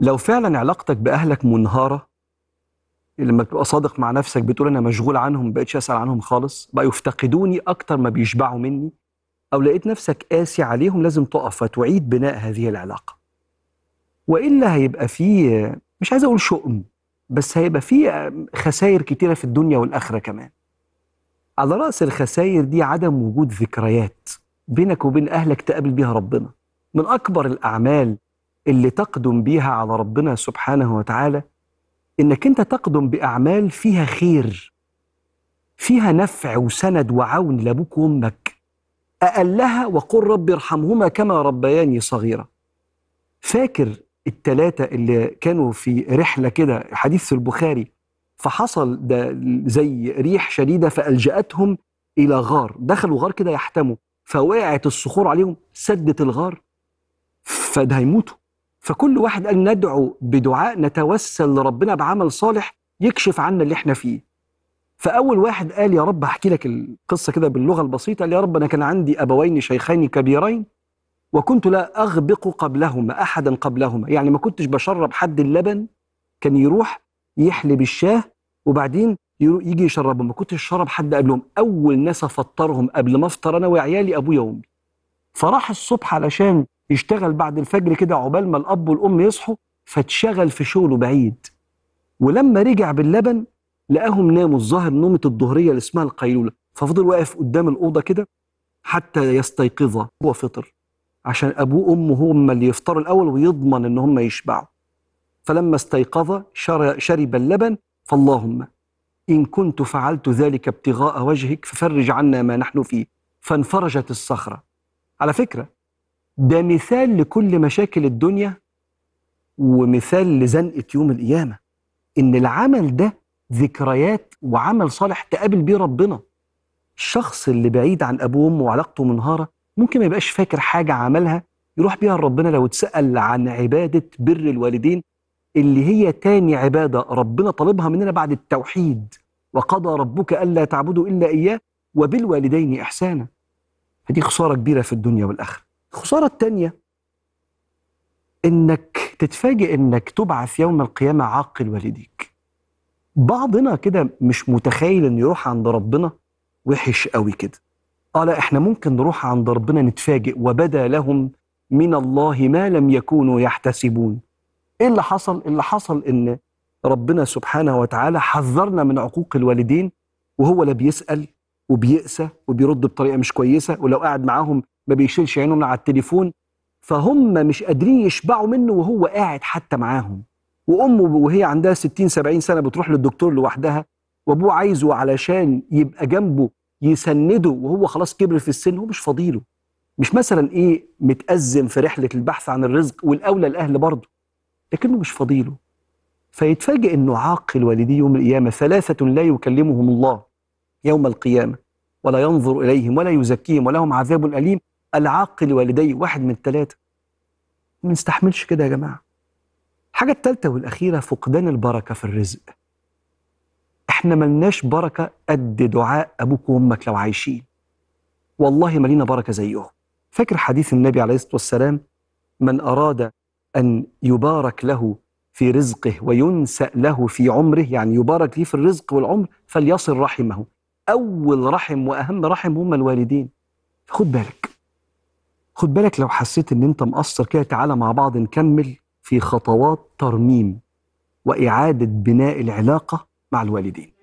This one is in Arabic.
لو فعلا علاقتك باهلك منهاره لما بتبقى صادق مع نفسك بتقول انا مشغول عنهم ما بقتش اسال عنهم خالص بقى يفتقدوني اكتر ما بيشبعوا مني او لقيت نفسك قاسي عليهم لازم تقف وتعيد بناء هذه العلاقه والا هيبقى فيه مش عايز اقول شؤم بس هيبقى فيه خسائر كتيره في الدنيا والاخره كمان على راس الخسائر دي عدم وجود ذكريات بينك وبين اهلك تقابل بيها ربنا من اكبر الاعمال اللي تقدم بيها على ربنا سبحانه وتعالى انك انت تقدم باعمال فيها خير فيها نفع وسند وعون لابوك وامك اقلها وقل رب ارحمهما كما ربياني صغيره فاكر التلاتة اللي كانوا في رحله كده حديث في البخاري فحصل ده زي ريح شديده فالجاتهم الى غار دخلوا غار كده يحتموا فوقعت الصخور عليهم سدت الغار فده هيموتوا فكل واحد قال ندعو بدعاء نتوسل لربنا بعمل صالح يكشف عنا اللي احنا فيه فاول واحد قال يا رب احكي لك القصه كده باللغه البسيطه قال يا رب انا كان عندي ابوين شيخين كبيرين وكنت لا اغبق قبلهما احدا قبلهما يعني ما كنتش بشرب حد اللبن كان يروح يحلب الشاه وبعدين يجي يشربهم ما كنتش شرب حد قبلهم اول ناس افطرهم قبل ما افطر انا وعيالي ابويا وامي فراح الصبح علشان يشتغل بعد الفجر كده عقبال ما الاب والام يصحوا فاتشغل في شغله بعيد ولما رجع باللبن لقاهم ناموا الظاهر نومه الظهريه اللي اسمها القيلوله ففضل واقف قدام الاوضه كده حتى يستيقظ هو فطر عشان ابوه وامه هم اللي يفطروا الاول ويضمن ان هم يشبعوا فلما استيقظ شرب اللبن فاللهم ان كنت فعلت ذلك ابتغاء وجهك ففرج عنا ما نحن فيه فانفرجت الصخره على فكره ده مثال لكل مشاكل الدنيا ومثال لزنقة يوم القيامة إن العمل ده ذكريات وعمل صالح تقابل بيه ربنا الشخص اللي بعيد عن أبوه وأمه وعلاقته منهارة ممكن ما يبقاش فاكر حاجة عملها يروح بيها لربنا لو اتسأل عن عبادة بر الوالدين اللي هي تاني عبادة ربنا طالبها مننا بعد التوحيد وقضى ربك ألا تعبدوا إلا إياه وبالوالدين إحسانا فدي خسارة كبيرة في الدنيا والآخرة الخساره الثانيه انك تتفاجئ انك تبعث يوم القيامه عاقل والديك بعضنا كده مش متخيل انه يروح عند ربنا وحش قوي كده اه لا احنا ممكن نروح عند ربنا نتفاجئ وبدا لهم من الله ما لم يكونوا يحتسبون ايه اللي حصل إيه اللي حصل ان ربنا سبحانه وتعالى حذرنا من عقوق الوالدين وهو لا بيسال وبيأسى وبيرد بطريقه مش كويسه ولو قعد معاهم ما بيشيلش عينه من على التليفون فهم مش قادرين يشبعوا منه وهو قاعد حتى معاهم وامه وهي عندها 60 70 سنه بتروح للدكتور لوحدها وابوه عايزه علشان يبقى جنبه يسنده وهو خلاص كبر في السن هو مش فضيله مش مثلا ايه متأزم في رحله البحث عن الرزق والاولى الاهل برضه لكنه مش فضيله فيتفاجئ انه عاقل والديه يوم القيامه ثلاثه لا يكلمهم الله يوم القيامه ولا ينظر اليهم ولا يزكيهم ولهم عذاب اليم العاق لوالدي واحد من الثلاثه ما نستحملش كده يا جماعه الحاجه الثالثه والاخيره فقدان البركه في الرزق احنا ملناش بركه قد دعاء ابوك وامك لو عايشين والله ما لينا بركه زيهم فاكر حديث النبي عليه الصلاه والسلام من اراد ان يبارك له في رزقه وينسأ له في عمره يعني يبارك ليه في الرزق والعمر فليصل رحمه أول رحم وأهم رحم هم الوالدين خد بالك خد بالك لو حسيت ان انت مقصر كده تعالى مع بعض نكمل في خطوات ترميم واعاده بناء العلاقه مع الوالدين